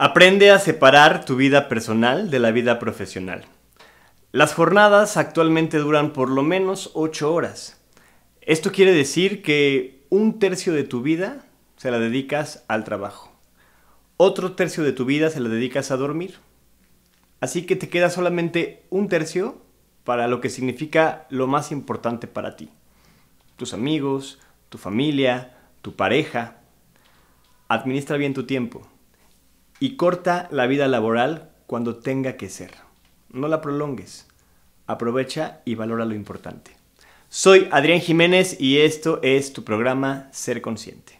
Aprende a separar tu vida personal de la vida profesional. Las jornadas actualmente duran por lo menos 8 horas. Esto quiere decir que un tercio de tu vida se la dedicas al trabajo. Otro tercio de tu vida se la dedicas a dormir. Así que te queda solamente un tercio para lo que significa lo más importante para ti. Tus amigos, tu familia, tu pareja. Administra bien tu tiempo y corta la vida laboral cuando tenga que ser. No la prolongues. Aprovecha y valora lo importante. Soy Adrián Jiménez y esto es tu programa Ser Consciente.